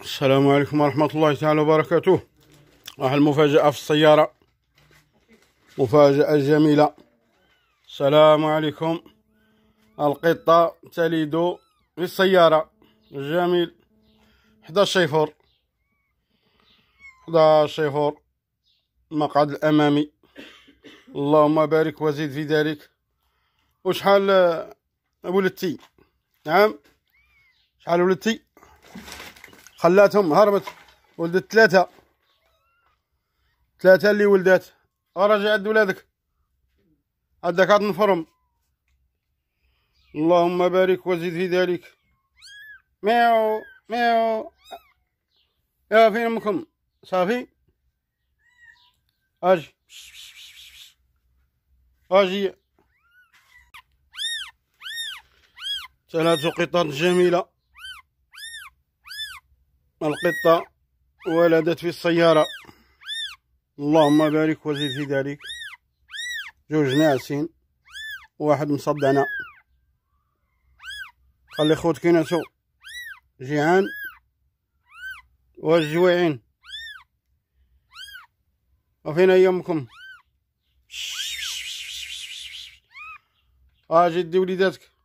السلام عليكم ورحمة الله تعالى وبركاته راح المفاجأة في السيارة مفاجأة جميلة السلام عليكم القطة تلد في السيارة جميل حدا الشيفور حدا الشيفور المقعد الأمامي اللهم بارك وزيد في ذلك وشحال ولدتي نعم شحال ولدتي خلاتهم هربت ولدت ثلاثة ثلاثة اللي ولدات رجع عند ولادك عندك عاد نفرم اللهم بارك وزيد في ذلك ميو ميو يا فين امكم صافي اجي اجي ثلاث قطط جميله القطة ولدت في السيارة اللهم بارك وزيد في ذلك جوج ناعسين واحد مصدعنا خلي لي خوت كيناسو جيعان واش جوعين وفين ايامكم اجي آه، دي وليداتك